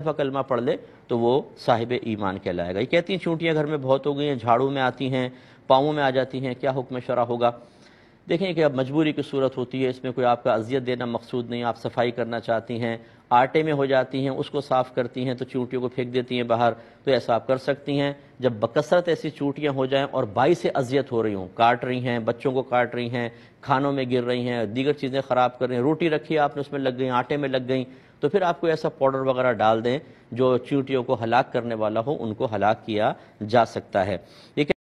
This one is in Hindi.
दफ़ा कलमा पढ़ ले तो वो साहिब ईमान कहलाएगा ये कहती हैं चूंटियाँ घर में बहुत हो गई हैं झाड़ू में आती हैं पाँवों में आ जाती हैं क्या हुक्म शरा होगा देखें कि अब मजबूरी की सूरत होती है इसमें कोई आपका अजियत देना मकसूद नहीं आप सफाई करना चाहती हैं आटे में हो जाती हैं उसको साफ़ करती हैं तो चूंटियों को फेंक देती हैं बाहर तो ऐसा आप कर सकती हैं जब बकसरत ऐसी चूटियाँ हो जाएँ और बाई से अजियत हो रही हों काट रही हैं बच्चों को काट रही हैं खानों में गिर रही हैं दीगर चीज़ें ख़राब कर रही हैं रोटी रखी आपने उसमें लग गई आटे में लग गई तो फिर आपको ऐसा पाउडर वगैरह डाल दें जो चूंटियों को हलाक करने वाला हो उनको हलाक किया जा सकता है